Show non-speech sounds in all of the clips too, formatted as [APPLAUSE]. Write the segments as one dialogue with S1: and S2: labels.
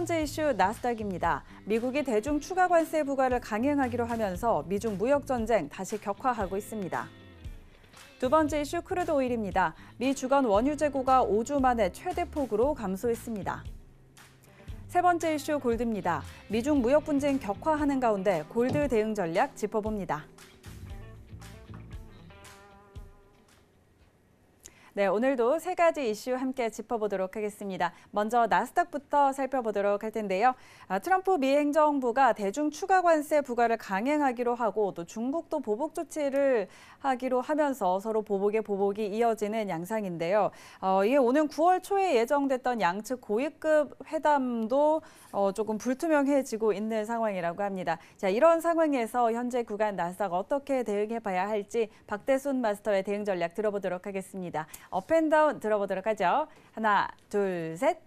S1: 번째 이슈 나스닥입니다. 미국이 대중 추가 관세 부과를 강행하기로 하면서 미중 무역 전쟁 다시 격화하고 있습니다. 두 번째 이슈 크루드 오일입니다. 미 주간 원유 재고가 5주 만에 최대 폭으로 감소했습니다. 세 번째 이슈 골드입니다. 미중 무역 분쟁 격화하는 가운데 골드 대응 전략 짚어봅니다. 네, 오늘도 세 가지 이슈 함께 짚어보도록 하겠습니다. 먼저 나스닥부터 살펴보도록 할 텐데요. 아, 트럼프 미 행정부가 대중 추가 관세 부과를 강행하기로 하고 또 중국도 보복 조치를 하기로 하면서 서로 보복의 보복이 이어지는 양상인데요. 어, 이게 오는 9월 초에 예정됐던 양측 고위급 회담도 어, 조금 불투명해지고 있는 상황이라고 합니다. 자, 이런 상황에서 현재 구간 나스닥 어떻게 대응해 봐야 할지 박대순 마스터의 대응 전략 들어보도록 하겠습니다. 업앤다운 들어보도록 하죠. 하나, 둘, 셋.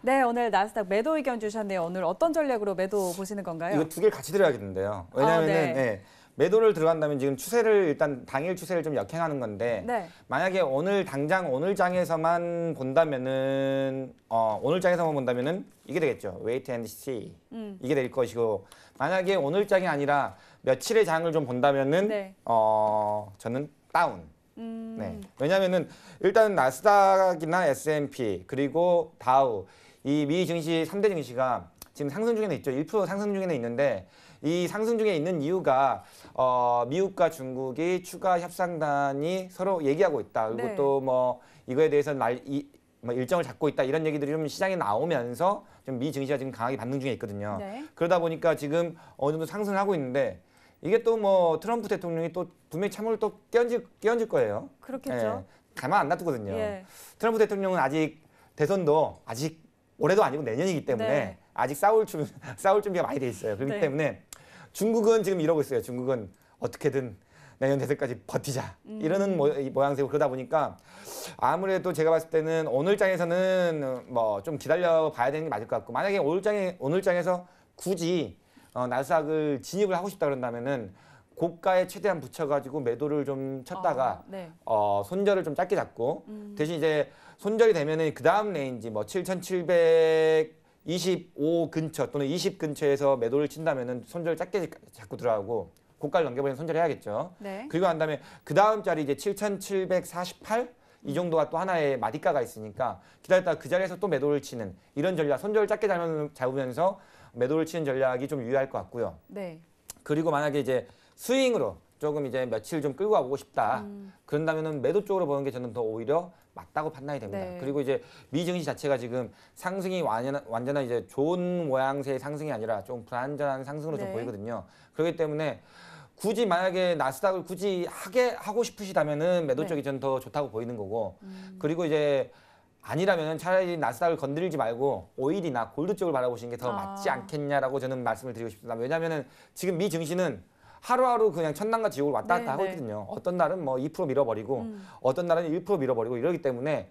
S1: 네, 오늘 나스닥 매도 의견 주셨네요. 오늘 어떤 전략으로 매도 보시는 건가요? 이거 두
S2: 개를 같이 들어야겠는데요. 왜냐하면 아, 네. 네, 매도를 들어간다면 지금 추세를 일단 당일 추세를 좀 역행하는 건데 네. 만약에 오늘 당장 오늘 장에서만 본다면은 어, 오늘 장에서만 본다면은 이게 되겠죠. 웨이트 앤 시. 음. 이게 될 것이고 만약에 오늘 장이 아니라 며칠의 장을 좀 본다면은 네. 어, 저는 다운. 음. 네. 왜냐하면은 일단 나스닥이나 S&P 그리고 다우 이 미 증시 3대 증시가 지금 상승 중에는 있죠. 1% 상승 중에는 있는데 이 상승 중에 있는 이유가 어, 미국과 중국이 추가 협상단이 서로 얘기하고 있다. 그리고 네. 또뭐 이거에 대해서 날 이, 뭐 일정을 잡고 있다 이런 얘기들이 좀 시장에 나오면서 좀 미 증시가 지금 강하게 반등 중에 있거든요. 네. 그러다 보니까 지금 어느 정도 상승하고 있는데 이게 또 뭐 트럼프 대통령이 또 분명히 참을 또 끼얹을, 끼얹을 거예요. 그렇겠죠. 예, 가만 안 놔두거든요. 예. 트럼프 대통령은 아직 대선도 아직 올해도 아니고 내년이기 때문에 네. 아직 싸울 준 [LAUGHS] 싸울 준비가 많이 돼 있어요. 그렇기 네. 때문에 중국은 지금 이러고 있어요. 중국은 어떻게든 내년 대선까지 버티자 음. 이러는 모, 양새고 그러다 보니까 아무래도 제가 봤을 때는 오늘장에서는 뭐 좀 기다려 봐야 되는 게 맞을 것 같고 만약에 오늘장에 오늘장에서 굳이 어, 나스닥을 진입을 하고 싶다 그런다면은 고가에 최대한 붙여가지고 매도를 좀 쳤다가 아, 네. 어, 손절을 좀 짧게 잡고 음. 대신 이제 손절이 되면은 그 다음 레인지 뭐 7,725 근처 또는 20 근처에서 매도를 친다면은 손절 을 짧게 잡고 들어가고 고가를 넘겨버리는 손절해야겠죠. 을 네. 그리고 한 다음에 그 다음 자리 이제 7,748이 음. 정도가 또 하나의 마디가가 있으니까 기다렸다가 그 자리에서 또 매도를 치는 이런 전략, 손절을 짧게 잡으면서 매도를 치는 전략이 좀 유효할 것 같고요. 네. 그리고 만약에 이제 스윙으로 조금 이제 며칠 좀 끌고 가보고 싶다. 음. 그런다면은 매도 쪽으로 보는 게 저는 더 오히려 맞다고 판단이 됩니다. 네. 그리고 이제 미증시 자체가 지금 상승이 완전한, 완전한 이제 좋은 모양새의 상승이 아니라 좀 불안전한 상승으로 네. 좀 보이거든요. 그렇기 때문에 굳이 만약에 나스닥을 굳이 하게 하고 싶으시다면은 매도 네. 쪽이 저는 더 좋다고 보이는 거고. 음. 그리고 이제 아니라면 차라리 나스닥을 건드리지 말고 오일이나 골드 쪽을 바라보시는 게더 아. 맞지 않겠냐라고 저는 말씀을 드리고 싶습니다. 왜냐하면 지금 미 증시는 하루하루 그냥 천당과 지옥을 왔다 갔다 네, 네. 하거든요. 네. 어떤 날은 뭐 2% 밀어버리고 음. 어떤 날은 1% 밀어버리고 이러기 때문에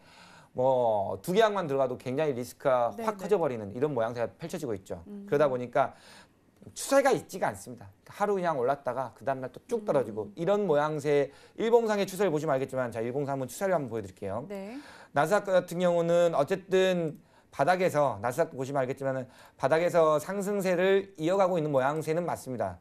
S2: 뭐 두 개항만 들어가도 굉장히 리스크가 네, 확 네. 커져버리는 이런 모양새가 펼쳐지고 있죠. 음. 그러다 보니까 추세가 있지가 않습니다. 그러니까 하루 그냥 올랐다가 그 다음날 또 쭉 떨어지고 음. 이런 모양새의 일봉상의 추세를 보시면 알겠지만 자 일봉상 한번 추세를 한번 보여드릴게요. 네. 나스닥 같은 경우는 어쨌든 바닥에서 나스닥 보시면 알겠지만 바닥에서 상승세를 이어가고 있는 모양새는 맞습니다.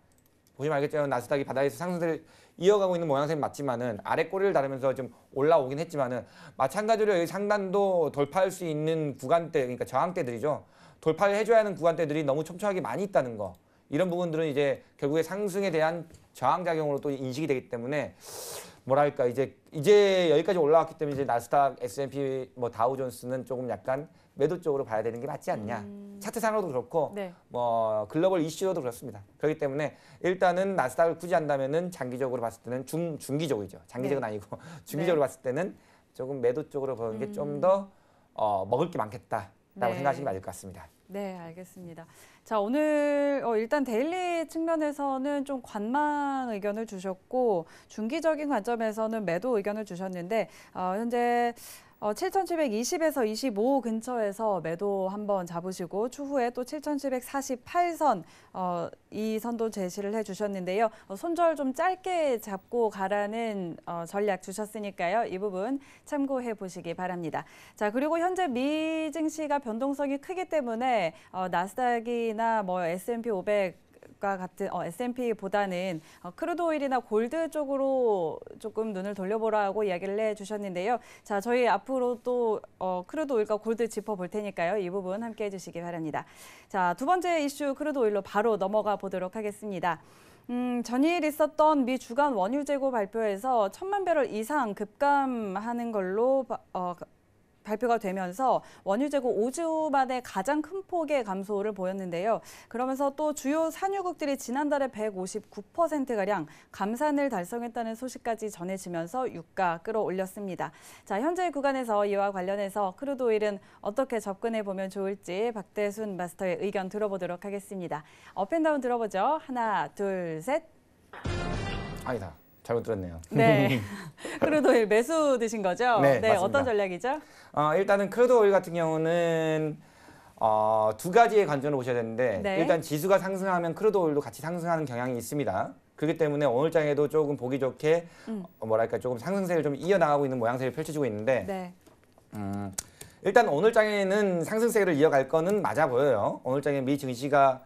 S2: 보시면 알겠지만 나스닥이 바닥에서 상승세를 이어가고 있는 모양새는 맞지만은 아래 꼬리를 다루면서 좀 올라오긴 했지만은 마찬가지로 여기 상단도 돌파할 수 있는 구간대 그러니까 저항대들이죠. 돌파를 해줘야 하는 구간대들이 너무 촘촘하게 많이 있다는 거. 이런 부분들은 이제 결국에 상승에 대한 저항작용으로 또 인식이 되기 때문에 뭐랄까 이제 이제 여기까지 올라왔기 때문에 이제 나스닥, S&P, 뭐 다우존스는 조금 약간 매도 쪽으로 봐야 되는 게 맞지 않냐. 음... 차트상으로도 그렇고 네. 뭐 글로벌 이슈로도 그렇습니다. 그렇기 때문에 일단은 나스닥을 굳이 한다면은 장기적으로 봤을 때는 중 중기적이죠. 장기적은 네. 아니고 [LAUGHS] 중기적으로 네. 봤을 때는 조금 매도 쪽으로 보는 게 음. 좀더 어, 먹을 게 많겠다. 네. 라고 네. 생각하시기 맞을 것 같습니다.
S1: 네, 알겠습니다. 자, 오늘 어, 일단 데일리 측면에서는 좀 관망 의견을 주셨고 중기적인 관점에서는 매도 의견을 주셨는데 어, 현재 어, 7,720에서 25 근처에서 매도 한번 잡으시고 추후에 또 7,748선 어, 이 선도 제시를 해주셨는데요. 어, 손절 좀 짧게 잡고 가라는 어, 전략 주셨으니까요. 이 부분 참고해 보시기 바랍니다. 자 그리고 현재 미 증시가 변동성이 크기 때문에 어, 나스닥이나 뭐 S&P 500 지가 같은 어, S&P보다는 어, 크루드 오일이나 골드 쪽으로 조금 눈을 돌려보라고 이야기를 해주셨는데요. 자, 저희 앞으로 또 어, 크루드 오일과 골드 짚어볼 테니까요. 이 부분 함께해 주시기 바랍니다. 자, 두 번째 이슈 크루드 오일로 바로 넘어가 보도록 하겠습니다. 음, 전일 있었던 미 주간 원유 재고 발표에서 천만 배럴 이상 급감하는 걸로 어, 발표가 되면서 원유 재고 5주 만에 가장 큰 폭의 감소를 보였는데요. 그러면서 또 주요 산유국들이 지난달에 159%가량 감산을 달성했다는 소식까지 전해지면서 유가 끌어올렸습니다. 자, 현재 구간에서 이와 관련해서 크루도 오일은 어떻게 접근해 보면 좋을지 박대순 마스터의 의견 들어보도록 하겠습니다. 업앤다운 들어보죠. 하나, 둘, 셋.
S2: 아니다. 잘못 들었네요. 네.
S1: 크루드 [LAUGHS] 오일 매수 드신 거죠? 네, 네 어떤 전략이죠?
S2: 어, 일단은 크루드 오일 같은 경우는 어, 두 가지의 관점을 보셔야 되는데 네. 일단 지수가 상승하면 크루드 오일도 같이 상승하는 경향이 있습니다. 그렇기 때문에 오늘장에도 조금 보기 좋게 음. 어, 뭐랄까 조금 상승세를 좀 이어나가고 있는 모양새를 펼쳐지고 있는데 네. 음, 일단 오늘장에는 상승세를 이어갈 거는 맞아 보여요. 오늘장에 미 증시가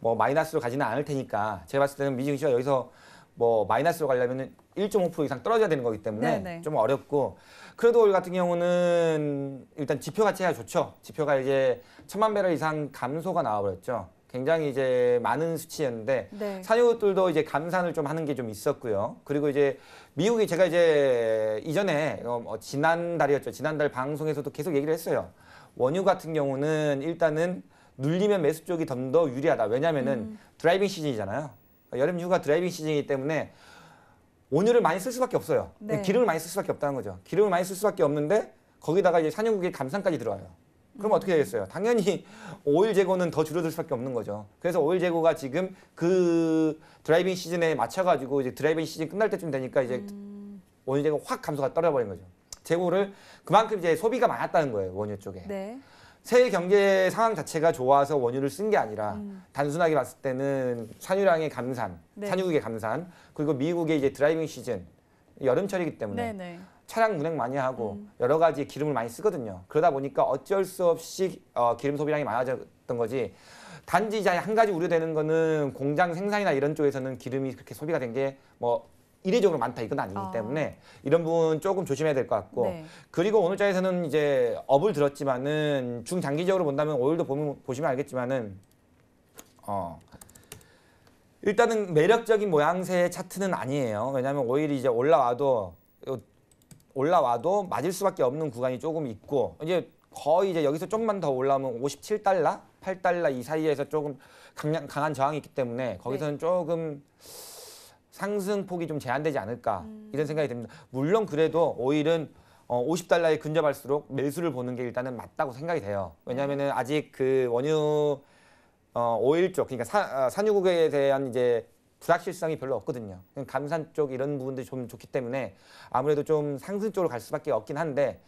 S2: 뭐 마이너스로 가지는 않을 테니까 제가 봤을 때는 미 증시가 여기서 뭐 마이너스로 가려면 은1.5% 이상 떨어져야 되는 거기 때문에 네네. 네. 좀 어렵고 크레도 오일 같은 경우는 일단 지표 가치야 좋죠. 지표가 이제 천만 배럴 이상 감소가 나와버렸죠. 굉장히 이제 많은 수치였는데 네. 산유들도 이제 감산을 좀 하는 게 좀 있었고요. 그리고 이제 미국이 제가 이제 이전에 어, 뭐 지난달이었죠. 지난달 방송에서도 계속 얘기를 했어요. 원유 같은 경우는 일단은 눌리면 매수 쪽이 좀 더 유리하다. 왜냐면은 음. 드라이빙 시즌이잖아요. 여름 휴가 드라이빙 시즌이기 때문에 온유를 많이 쓸 수밖에 없어요. 네. 기름을 많이 쓸 수밖에 없다는 거죠. 기름을 많이 쓸 수밖에 없는데 거기다가 이제 산연국의 감산까지 들어와요. 그럼 어떻게 음. 되겠어요? 당연히 [LAUGHS] 오일 재고는 더 줄어들 수밖에 없는 거죠. 그래서 오일 재고가 지금 그 드라이빙 시즌에 맞춰가지고 이제 드라이빙 시즌 끝날 때쯤 되니까 이제 음. 오일 재고 확 감소가 떨어버린 거죠. 재고를 그만큼 이제 소비가 많았다는 거예요 원유 쪽에. 네. 세계 경제 상황 자체가 좋아서 원유를 쓴 게 아니라 음. 단순하게 봤을 때는 산유량의 감산, 네. 산유국의 감산, 그리고 미국의 이제 드라이빙 시즌 여름철이기 때문에 네네. 네. 차량 운행 많이 하고 음. 여러 가지 기름을 많이 쓰거든요. 그러다 보니까 어쩔 수 없이 어, 기름 소비량이 많아졌던 거지. 단지 이제 한 가지 우려되는 거는 공장 생산이나 이런 쪽에서는 기름이 그렇게 소비가 된게뭐 이례적으로 많다 이건 아니기 아. 때문에 이런 부분 조금 조심해야 될 것 같고 네. 그리고 오늘자에서는 이제 업을 들었지만은 중장기적으로 본다면 오일도 보면, 보시면 알겠지만은 어 일단은 매력적인 모양새의 차트는 아니에요. 왜냐하면 오일이 이제 올라와도 올라와도 맞을 수밖에 없는 구간이 조금 있고 이제 거의 이제 여기서 조금만 더 올라오면 57달러, 8달러 이 사이에서 조금 강한 저항이 있기 때문에 거기서는 네. 조금 상승폭이 좀 제한되지 않을까 음. 이런 생각이 듭니다. 물론 그래도 오일은 어, 50달러에 근접할수록 매수를 보는 게 일단은 맞다고 생각이 돼요. 왜냐하면 은 아직 그 원유 어, 오일 쪽 그러니까 사, 어, 산유국에 대한 이제 불확실성이 별로 없거든요. 감산 쪽 이런 부분들이 좀 좋기 때문에 아무래도 좀 상승 쪽으로 갈 수밖에 없긴 한데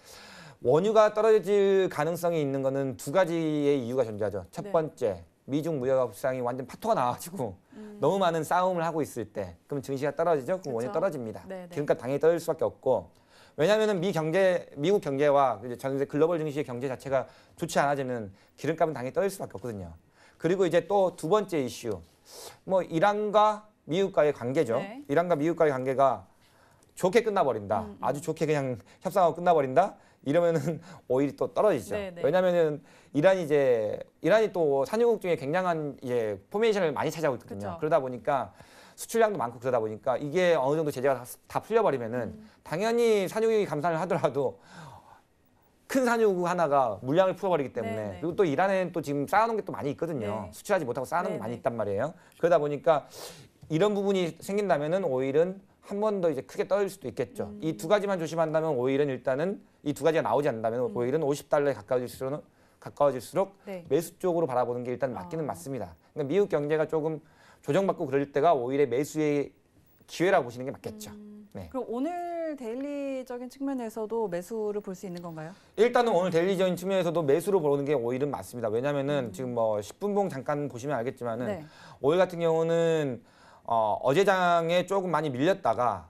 S2: 원유가 떨어질 가능성이 있는 거는 두 가지의 이유가 존재하죠. 첫 네. 번째, 미중 무역 협상이 완전 파토가 나와가지고 너무 많은 싸움을 하고 있을 때 그럼 증시가 떨어지죠. 그럼 원유 떨어집니다. 네, 네. 지금까지 당연히 떨어질 수밖에 없고 왜냐하면은 미 경제, 미국 경제와 전세 글로벌 증시의 경제 자체가 좋지 않아지는 기름값은 당연히 떨어질 수밖에 없거든요. 그리고 이제 또 두 번째 이슈, 뭐 이란과 미국과의 관계죠. 네. 이란과 미국과의 관계가 좋게 끝나버린다. 음, 음. 아주 좋게 그냥 협상하고 끝나버린다. 이러면은 [LAUGHS] 오일이 또 떨어지죠. 네네. 네. 왜냐면은 이란이 이제 이란이 또 산유국 중에 굉장한 이제 포메이션을 많이 차지하고 있거든요. 그쵸. 그러다 보니까 수출량도 많고 그러다 보니까 이게 어느 정도 제재가 다, 다 풀려버리면은 음. 당연히 산유국이 감산을 하더라도 큰 산유국 하나가 물량을 풀어버리기 때문에 네네. 네. 그리고 또 이란에는 또 지금 쌓아놓은 게 또 많이 있거든요. 네 수출하지 못하고 쌓아놓은 게 네, 많이 있단 말이에요. 그러다 보니까 이런 부분이 생긴다면은 오일은 한번더 이제 크게 떨어질 수도 있겠죠. 음. 이두 가지만 조심한다면 오일은 일단은 이 두 가지가 나오지 않는다면 음. 오일은 50달러에 가까워질수록 가까워질수록 네. 매수 쪽으로 바라보는 게 일단 맞기는 아. 맞습니다. 그러니까 미국 경제가 조금 조정받고 그럴 때가 오일의 매수의 기회라고 보시는 게 맞겠죠. 음. 네.
S1: 그럼 오늘 데일리적인 측면에서도 매수를 볼 수 있는 건가요?
S2: 일단은 오늘 데일리적인 측면에서도 매수로 보는 게 오일은 맞습니다. 왜냐하면 음. 지금 뭐 10분봉 잠깐 보시면 알겠지만 네. 오일 같은 경우는 어, 어제장에 조금 많이 밀렸다가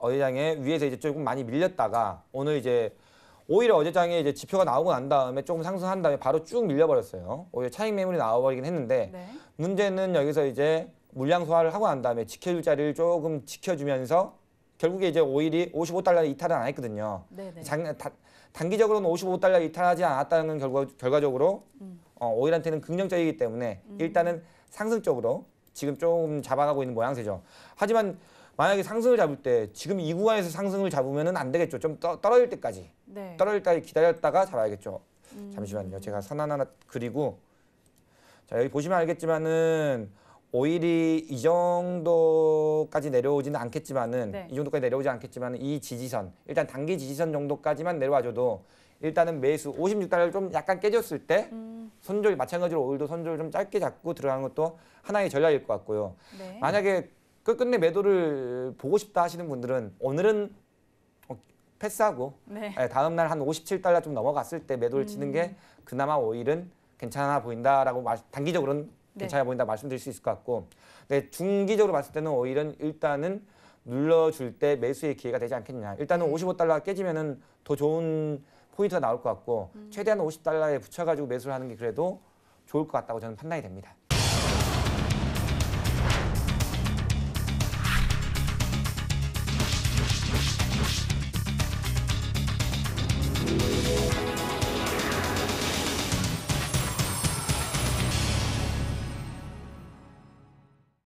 S2: 어제장에 위에서 이제 조금 많이 밀렸다가 오늘 이제 오히려 어제장에 이제 지표가 나오고 난 다음에 조금 상승한 다음에 바로 쭉 밀려버렸어요. 오히려 차익 매물이 나와버리긴 했는데 네. 문제는 여기서 이제 물량 소화를 하고 난 다음에 지켜줄 자리를 조금 지켜주면서 결국에 이제 오일이 55달러 이탈은 안 했거든요. 네, 네. 장, 다, 단기적으로는 55달러 이탈하지 않았다는 결과, 결과적으로 음. 어, 오일한테는 긍정적이기 때문에 음. 일단은 상승적으로 지금 조금 잡아가고 있는 모양새죠. 하지만 만약에 상승을 잡을 때 지금 이 구간에서 상승을 잡으면 안 되겠죠. 좀 떠, 떨어질 때까지. 네. 떨어질 때까지 기다렸다가 잡아야겠죠. 음. 잠시만요. 제가 선 하나 그리고 자 여기 보시면 알겠지만은 오일이 이 정도까지 내려오지는 않겠지만은 네. 이 정도까지 내려오지 않겠지만은 이 지지선 일단 단기 지지선 정도까지만 내려와줘도 일단은 매수 56달러 를좀 약간 깨졌을 때 음. 손절 마찬가지로 오일도 손절 좀 짧게 잡고 들어가는 것도 하나의 전략일 것 같고요. 네. 만약에 끝끝내 매도를 보고 싶다 하시는 분들은 오늘은 어, 패스하고 네. 예, 다음 날 한 57달러 좀 넘어갔을 때 매도를 음. 치는 게 음. 그나마 오일은 괜찮아 보인다라고 단기적으로는 네. 괜찮아 보인다 말씀드릴 수 있을 것 같고 근데 네, 중기적으로 봤을 때는 오일은 일단은 눌러줄 때 매수의 기회가 되지 않겠냐. 일단은 55달러가 음. 깨지면은 더 좋은 포인트가 나올 것 같고 최대한 50달러에 붙여가지고 매수를 하는 게 그래도 좋을 것 같다고 저는 판단이 됩니다.